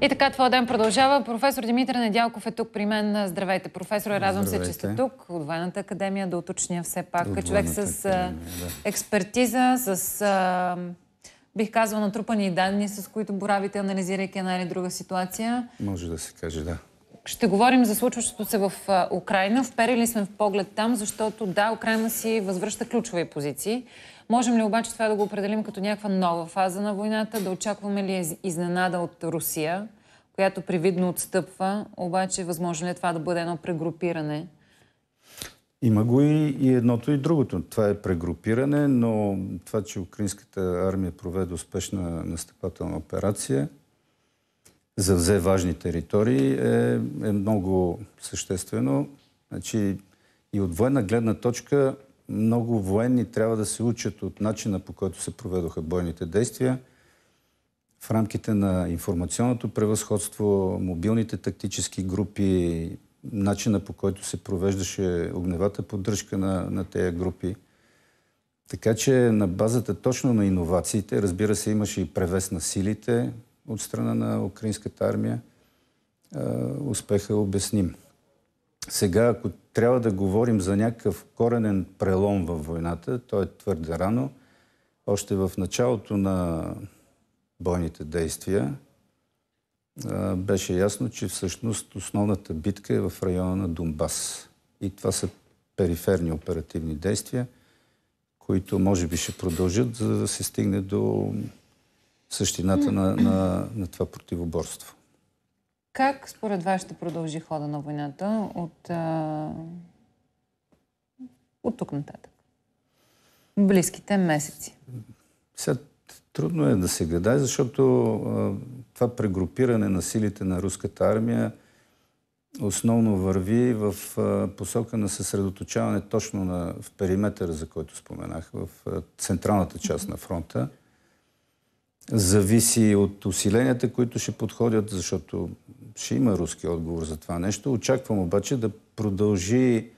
И така, това ден продължава. Професор Димитър Недялков е тук при мен. Здравейте, професор. Радвам се, че сте тук. От Военната академия да уточня все пак. От Човек с академия, да. експертиза, с, а, бих казал натрупани данни, с които боравите, анализирайки една или друга ситуация. Може да се каже, да. Ще говорим за случващото се в Украина. Вперили сме в поглед там, защото да, Украина си възвръща ключови позиции. Можем ли обаче това да го определим като някаква нова фаза на войната? Да очакваме ли изненада от Русия, която привидно отстъпва? Обаче възможно ли е това да бъде едно прегрупиране? Има го и, и едното и другото. Това е прегрупиране, но това, че украинската армия проведе успешна настъпателна операция – завзе важни територии е, е много съществено. Значи, и от военна гледна точка много военни трябва да се учат от начина по който се проведоха бойните действия в рамките на информационното превъзходство, мобилните тактически групи, начина по който се провеждаше огневата поддръжка на, на тези групи. Така че на базата точно на иновациите, разбира се, имаше и превес на силите, от страна на украинската армия, успеха е обясним. Сега, ако трябва да говорим за някакъв коренен прелом във войната, той е твърде рано. Още в началото на бойните действия беше ясно, че всъщност основната битка е в района на Донбас. И това са периферни оперативни действия, които може би ще продължат, за да се стигне до същината на, на, на това противоборство. Как според вас ще продължи хода на войната от, а... от тук нататък? Близките месеци. Сега трудно е да се гледай, защото а, това прегрупиране на силите на руската армия основно върви в а, посока на съсредоточаване точно на, в периметъра, за който споменах, в а, централната част на фронта зависи от усиленията, които ще подходят, защото ще има руски отговор за това нещо. Очаквам обаче да продължи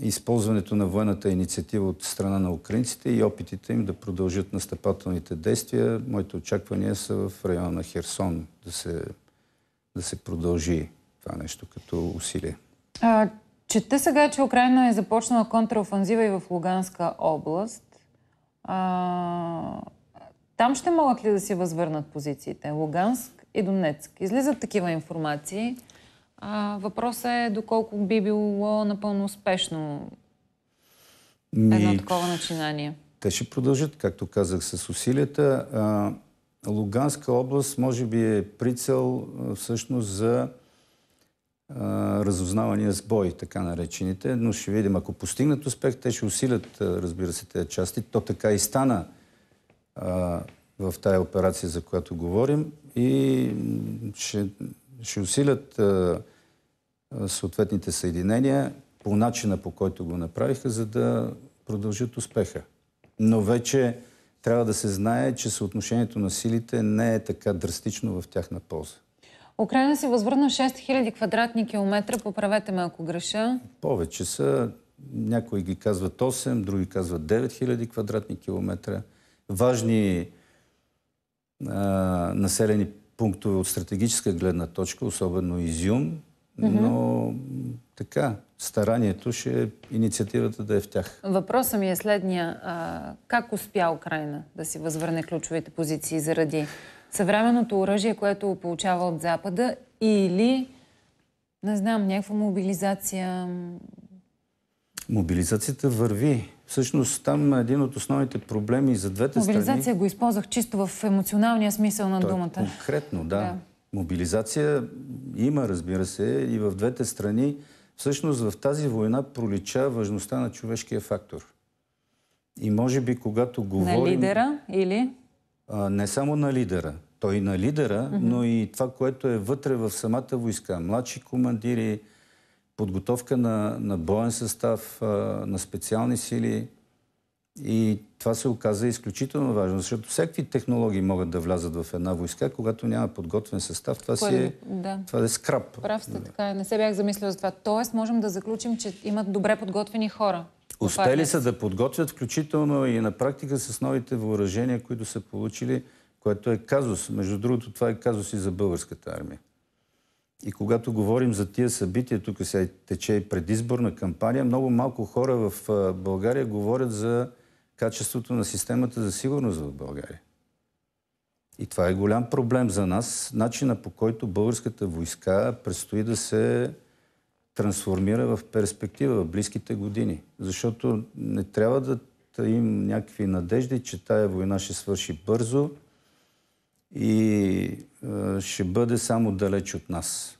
използването на военната инициатива от страна на украинците и опитите им да продължат настъпателните действия. Моите очаквания са в района на Херсон да се, да се продължи това нещо като усилие. А, чета сега, че Украина е започнала контраофанзива и в Луганска област. А, там ще могат ли да си възвърнат позициите? Луганск и Донецк. Излизат такива информации. А, въпросът е доколко би било напълно успешно Ми... едно такова начинание. Те ще продължат, както казах, с усилията. А, Луганска област може би е прицел всъщност за разузнавания с бой, така наречените, но ще видим, ако постигнат успех, те ще усилят, разбира се, тези части. То така и стана в тая операция, за която говорим и ще, ще усилят а, съответните съединения по начина по който го направиха, за да продължат успеха. Но вече трябва да се знае, че съотношението на силите не е така драстично в тяхна полза. Украина си възвърна 6000 квадратни километра. Поправете ме, ако греша. Повече са. Някои ги казват 8, други казват 9000 квадратни километра важни а, населени пунктове от стратегическа гледна точка, особено Изюм, но така, старанието ще е инициативата да е в тях. Въпросът ми е следния. А, как успя Украина да си възвърне ключовите позиции заради съвременното оръжие, което получава от Запада или, не знам, някаква мобилизация? Мобилизацията върви. Всъщност там един от основните проблеми за двете страни... Мобилизация го използвах чисто в емоционалния смисъл на е думата. Конкретно, да. Мобилизация има, разбира се, и в двете страни. Всъщност в тази война пролича важността на човешкия фактор. И може би когато говорим... На лидера или? не само на лидера. Той на лидера, но и това, което е вътре в самата войска. Младши командири, подготовка на, на боен състав, на специални сили. И това се оказа изключително важно, защото всякакви технологии могат да влязат в една войска, когато няма подготвен състав. Това, си е, да. това е скрап. Прав сте, така. Е. Не се бях замислил за това. Тоест, можем да заключим, че имат добре подготвени хора. Успели са да подготвят, включително и на практика с новите въоръжения, които са получили, което е казус. Между другото, това е казус и за българската армия. И когато говорим за тия събития, тук сега тече и предизборна кампания, много малко хора в България говорят за качеството на системата за сигурност в България. И това е голям проблем за нас, начина по който българската войска предстои да се трансформира в перспектива в близките години. Защото не трябва да им някакви надежди, че тая война ще свърши бързо – и а, ще бъде само далеч от нас.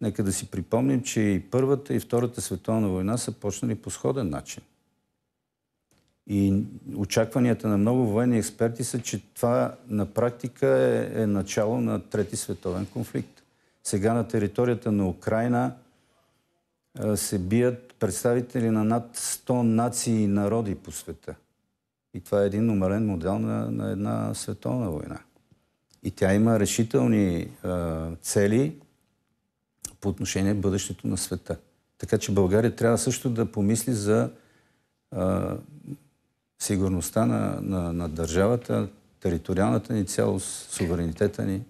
Нека да си припомним, че и Първата и Втората световна война са почнали по сходен начин. И очакванията на много военни експерти са, че това на практика е, е начало на Трети световен конфликт. Сега на територията на Украина а, се бият представители на над 100 нации и народи по света. И това е един умерен модел на, на една световна война. И тя има решителни а, цели по отношение бъдещето на света. Така че България трябва също да помисли за а, сигурността на, на, на държавата, териториалната ни цялост, суверенитета ни.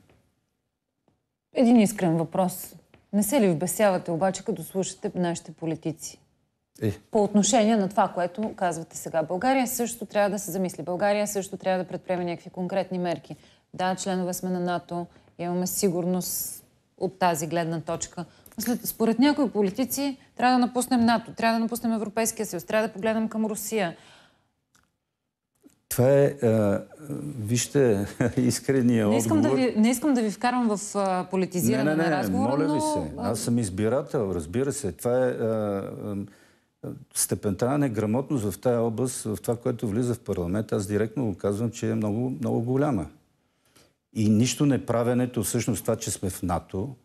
Един искрен въпрос. Не се ли вбесявате обаче, като слушате нашите политици? Е. По отношение на това, което казвате сега. България също трябва да се замисли. България също трябва да предприеме някакви конкретни мерки. Да, членове сме на НАТО, имаме сигурност от тази гледна точка. според някои политици трябва да напуснем НАТО, трябва да напуснем Европейския съюз, трябва да погледнем към Русия. Това е, вижте, искрения не искам отговор. Да ви, не искам да ви вкарвам в политизиране не, не, не, на разговора, моля но... ви се. Аз съм избирател, разбира се. Това е степента на неграмотност в тая област, в това, което влиза в парламент. Аз директно го казвам, че е много, много голяма. И нищо не правенето, всъщност това, че сме в НАТО,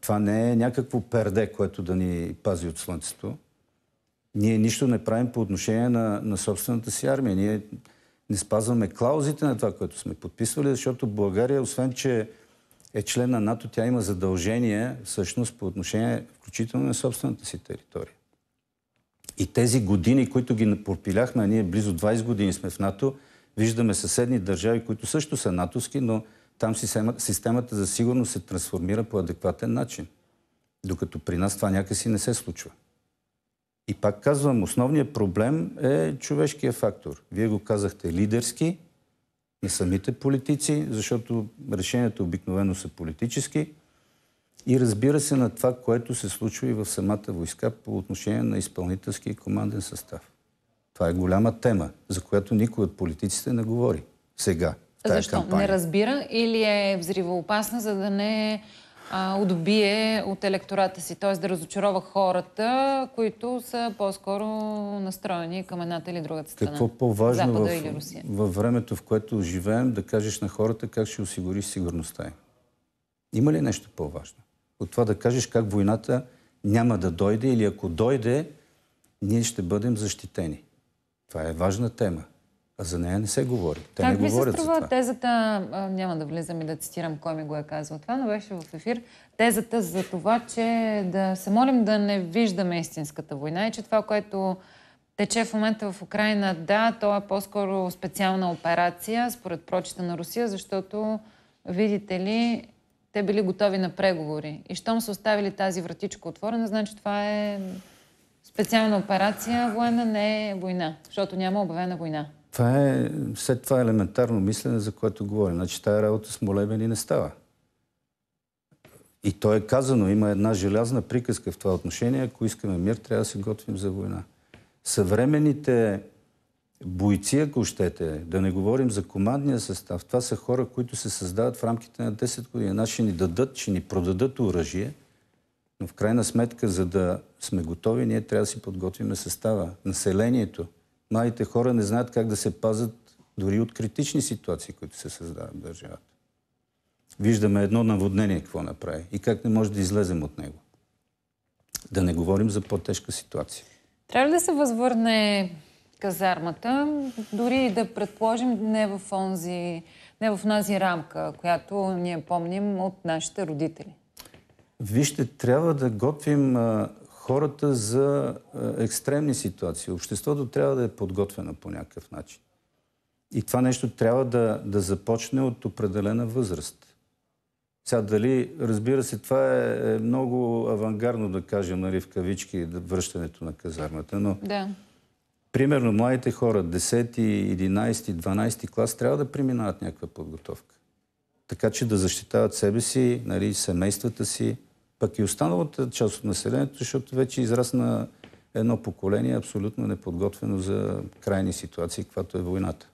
това не е някакво перде, което да ни пази от слънцето. Ние нищо не правим по отношение на, на собствената си армия. Ние не спазваме клаузите на това, което сме подписвали, защото България, освен че е член на НАТО, тя има задължение всъщност по отношение включително на собствената си територия. И тези години, които ги пропиляхме, ние близо 20 години сме в НАТО, Виждаме съседни държави, които също са натовски, но там системата за сигурност се трансформира по адекватен начин. Докато при нас това някакси не се случва. И пак казвам, основният проблем е човешкия фактор. Вие го казахте лидерски, на самите политици, защото решенията обикновено са политически. И разбира се на това, което се случва и в самата войска по отношение на изпълнителски и команден състав. Това е голяма тема, за която никой от политиците не говори сега. Защо? Кампания. Не разбира или е взривоопасна, за да не а, отбие от електората си, т.е. да разочарова хората, които са по-скоро настроени към едната или другата страна. Какво по-важно в, във времето, в което живеем, да кажеш на хората как ще осигуриш сигурността им? Има ли нещо по-важно? От това да кажеш как войната няма да дойде или ако дойде, ние ще бъдем защитени. Това е важна тема. А за нея не се говори. Те как не ви говорят се струва за това. тезата, няма да влизам и да цитирам кой ми го е казал това, но беше в ефир, тезата за това, че да се молим да не виждаме истинската война и че това, което тече в момента в Украина, да, то е по-скоро специална операция, според прочита на Русия, защото, видите ли, те били готови на преговори. И щом са оставили тази вратичка отворена, значи това е Специална операция военна не е война, защото няма обявена война. Това е, след това елементарно мислене, за което говоря. Значи тая работа с молебени не става. И то е казано, има една желязна приказка в това отношение, ако искаме мир, трябва да се готвим за война. Съвременните бойци, ако щете, да не говорим за командния състав, това са хора, които се създават в рамките на 10 години. Една значи, ще ни дадат, ще ни продадат оръжие – но в крайна сметка, за да сме готови, ние трябва да си подготвим състава, населението. Малите хора не знаят как да се пазат дори от критични ситуации, които се създават в държавата. Виждаме едно наводнение какво направи и как не може да излезем от него. Да не говорим за по-тежка ситуация. Трябва ли да се възвърне казармата, дори да предположим не в онзи, не в нази рамка, която ние помним от нашите родители? Вижте, трябва да готвим а, хората за а, екстремни ситуации. Обществото трябва да е подготвено по някакъв начин. И това нещо трябва да, да започне от определена възраст. Сега дали, разбира се, това е, е много авангарно да кажем, нали, в кавички, връщането на казармата, но да. примерно младите хора, 10, 11, 12 клас, трябва да преминават някаква подготовка. Така че да защитават себе си, нали, семействата си, пък и останалата част от населението, защото вече израсна едно поколение абсолютно неподготвено за крайни ситуации, каквато е войната.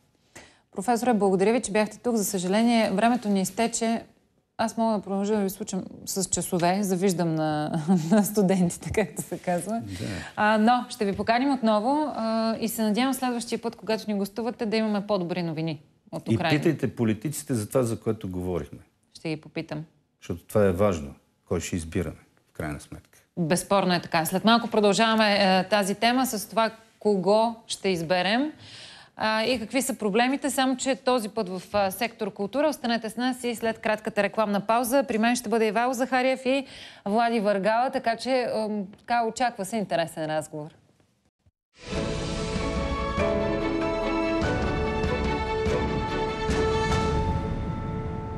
Професоре, благодаря ви, че бяхте тук. За съжаление, времето ни изтече. Аз мога да продължа да ви случам с часове. Завиждам на, на студентите, както се казва. Да. А, но ще ви поканим отново а, и се надявам следващия път, когато ни гостувате, да имаме по-добри новини от Украина. И питайте политиците за това, за което говорихме. Ще ги попитам. Защото това е важно кой ще избираме, в крайна сметка. Безспорно е така. След малко продължаваме е, тази тема с това кого ще изберем и какви са проблемите. Само, че този път в сектор култура. Останете с нас и след кратката рекламна пауза. При мен ще бъде Ивайло Захариев и Влади Въргала, така че така очаква се интересен разговор.